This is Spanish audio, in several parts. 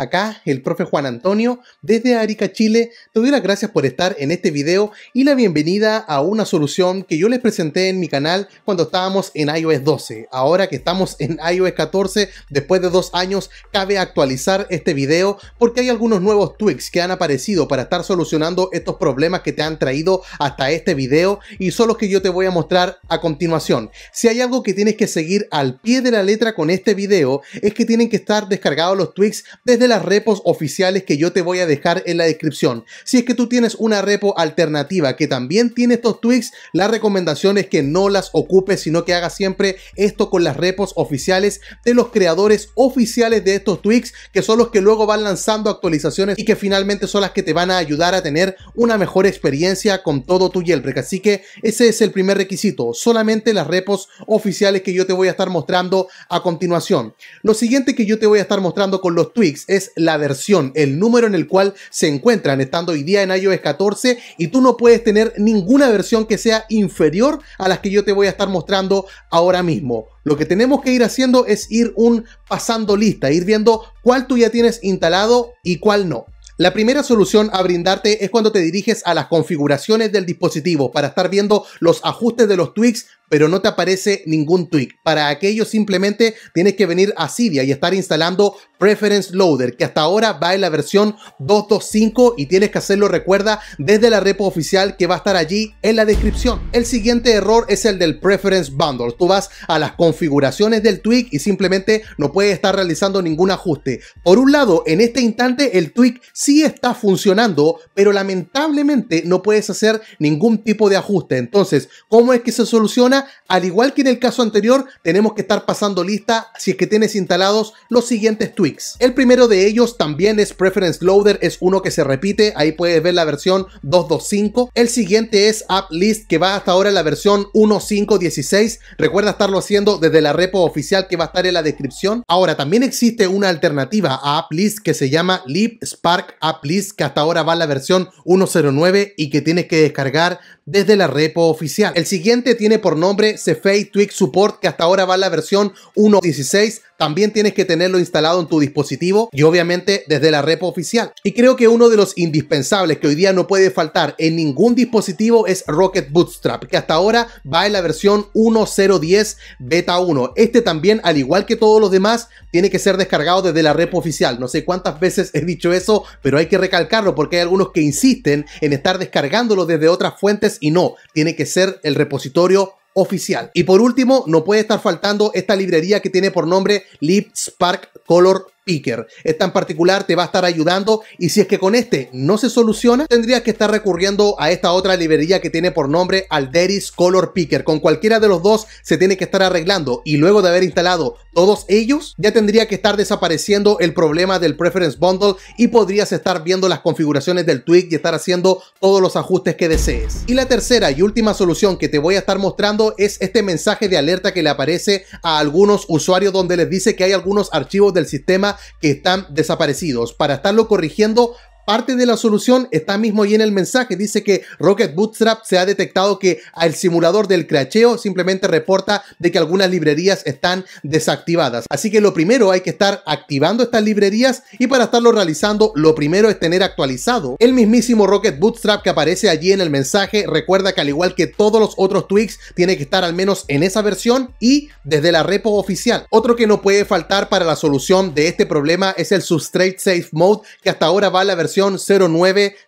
Acá el profe Juan Antonio desde Arica, Chile. Te doy las gracias por estar en este video y la bienvenida a una solución que yo les presenté en mi canal cuando estábamos en iOS 12. Ahora que estamos en iOS 14, después de dos años, cabe actualizar este video porque hay algunos nuevos tweaks que han aparecido para estar solucionando estos problemas que te han traído hasta este video y son los que yo te voy a mostrar a continuación. Si hay algo que tienes que seguir al pie de la letra con este video es que tienen que estar descargados los tweaks desde las repos oficiales que yo te voy a dejar en la descripción. Si es que tú tienes una repo alternativa que también tiene estos tweaks, la recomendación es que no las ocupes, sino que hagas siempre esto con las repos oficiales de los creadores oficiales de estos tweaks, que son los que luego van lanzando actualizaciones y que finalmente son las que te van a ayudar a tener una mejor experiencia con todo tu jailbreak. Así que ese es el primer requisito, solamente las repos oficiales que yo te voy a estar mostrando a continuación. Lo siguiente que yo te voy a estar mostrando con los tweaks es la versión, el número en el cual se encuentran, estando hoy día en iOS 14 y tú no puedes tener ninguna versión que sea inferior a las que yo te voy a estar mostrando ahora mismo. Lo que tenemos que ir haciendo es ir un pasando lista, ir viendo cuál tú ya tienes instalado y cuál no. La primera solución a brindarte es cuando te diriges a las configuraciones del dispositivo para estar viendo los ajustes de los tweaks pero no te aparece ningún tweak. Para aquello simplemente tienes que venir a Cydia y estar instalando Preference Loader, que hasta ahora va en la versión 2.2.5 y tienes que hacerlo, recuerda, desde la repo oficial que va a estar allí en la descripción. El siguiente error es el del Preference Bundle. Tú vas a las configuraciones del tweak y simplemente no puedes estar realizando ningún ajuste. Por un lado, en este instante el tweak sí está funcionando, pero lamentablemente no puedes hacer ningún tipo de ajuste. Entonces, ¿cómo es que se soluciona? al igual que en el caso anterior, tenemos que estar pasando lista si es que tienes instalados los siguientes tweaks. El primero de ellos también es Preference Loader, es uno que se repite, ahí puedes ver la versión 2.2.5. El siguiente es App List, que va hasta ahora a la versión 1.5.16. Recuerda estarlo haciendo desde la repo oficial que va a estar en la descripción. Ahora, también existe una alternativa a App List que se llama Leap Spark App List, que hasta ahora va a la versión 1.09 y que tienes que descargar desde la repo oficial. El siguiente tiene por nombre nombre Cefei Twig Support, que hasta ahora va en la versión 1.16, también tienes que tenerlo instalado en tu dispositivo y obviamente desde la repo oficial. Y creo que uno de los indispensables que hoy día no puede faltar en ningún dispositivo es Rocket Bootstrap, que hasta ahora va en la versión 1.0.10 beta 1. Este también, al igual que todos los demás, tiene que ser descargado desde la repo oficial. No sé cuántas veces he dicho eso, pero hay que recalcarlo porque hay algunos que insisten en estar descargándolo desde otras fuentes y no, tiene que ser el repositorio oficial. Y por último, no puede estar faltando esta librería que tiene por nombre Lip Spark Color Picker. Esta en particular te va a estar ayudando y si es que con este no se soluciona, tendrías que estar recurriendo a esta otra librería que tiene por nombre Alderis Color Picker. Con cualquiera de los dos se tiene que estar arreglando y luego de haber instalado todos ellos, ya tendría que estar desapareciendo el problema del Preference Bundle y podrías estar viendo las configuraciones del tweak y estar haciendo todos los ajustes que desees. Y la tercera y última solución que te voy a estar mostrando es este mensaje de alerta que le aparece a algunos usuarios donde les dice que hay algunos archivos del sistema que están desaparecidos para estarlo corrigiendo Parte de la solución está mismo ahí en el mensaje. Dice que Rocket Bootstrap se ha detectado que el simulador del cracheo simplemente reporta de que algunas librerías están desactivadas. Así que lo primero hay que estar activando estas librerías y para estarlo realizando lo primero es tener actualizado el mismísimo Rocket Bootstrap que aparece allí en el mensaje. Recuerda que al igual que todos los otros tweaks tiene que estar al menos en esa versión y desde la repo oficial. Otro que no puede faltar para la solución de este problema es el Substrate Safe Mode que hasta ahora va a la versión 096005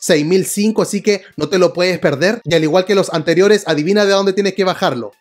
09-6005, así que no te lo puedes perder. Y al igual que los anteriores, adivina de dónde tienes que bajarlo.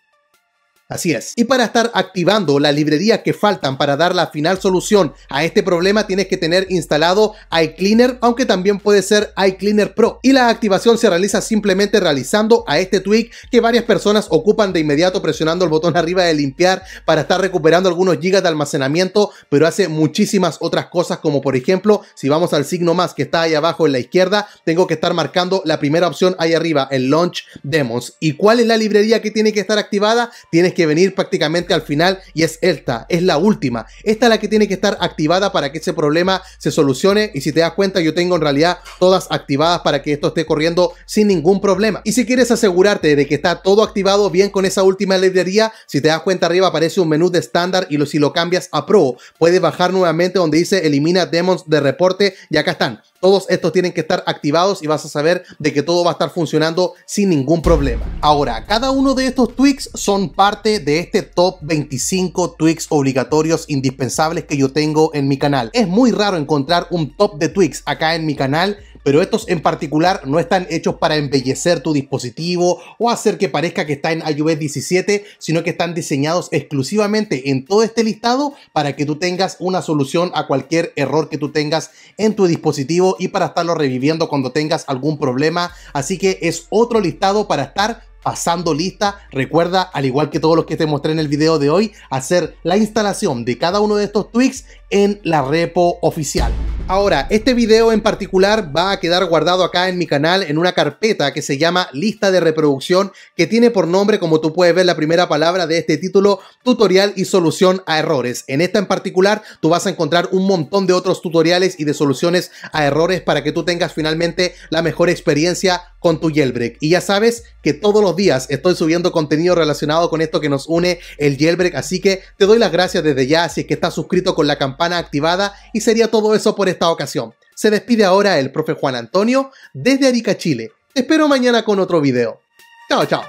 Así es. Y para estar activando la librería que faltan para dar la final solución a este problema tienes que tener instalado iCleaner, aunque también puede ser iCleaner Pro. Y la activación se realiza simplemente realizando a este tweak que varias personas ocupan de inmediato presionando el botón arriba de limpiar para estar recuperando algunos gigas de almacenamiento, pero hace muchísimas otras cosas como por ejemplo, si vamos al signo más que está ahí abajo en la izquierda, tengo que estar marcando la primera opción ahí arriba, el Launch Demos. ¿Y cuál es la librería que tiene que estar activada? Tienes que que venir prácticamente al final y es esta, es la última. Esta es la que tiene que estar activada para que ese problema se solucione y si te das cuenta yo tengo en realidad todas activadas para que esto esté corriendo sin ningún problema. Y si quieres asegurarte de que está todo activado bien con esa última librería, si te das cuenta arriba aparece un menú de estándar y lo, si lo cambias a Pro, puedes bajar nuevamente donde dice elimina demons de reporte y acá están todos estos tienen que estar activados y vas a saber de que todo va a estar funcionando sin ningún problema. Ahora, cada uno de estos tweaks son parte de este top 25 tweaks obligatorios indispensables que yo tengo en mi canal. Es muy raro encontrar un top de tweaks acá en mi canal pero estos en particular no están hechos para embellecer tu dispositivo o hacer que parezca que está en iOS 17, sino que están diseñados exclusivamente en todo este listado para que tú tengas una solución a cualquier error que tú tengas en tu dispositivo y para estarlo reviviendo cuando tengas algún problema. Así que es otro listado para estar pasando lista. Recuerda, al igual que todos los que te mostré en el video de hoy, hacer la instalación de cada uno de estos tweaks en la repo oficial. Ahora, este video en particular va a quedar guardado acá en mi canal en una carpeta que se llama lista de reproducción que tiene por nombre, como tú puedes ver la primera palabra de este título, tutorial y solución a errores. En esta en particular tú vas a encontrar un montón de otros tutoriales y de soluciones a errores para que tú tengas finalmente la mejor experiencia con tu jailbreak. Y ya sabes que todos los días estoy subiendo contenido relacionado con esto que nos une el jailbreak, así que te doy las gracias desde ya si es que estás suscrito con la campana activada y sería todo eso por esta ocasión. Se despide ahora el profe Juan Antonio desde Arica, Chile. Te espero mañana con otro video. Chao, chao.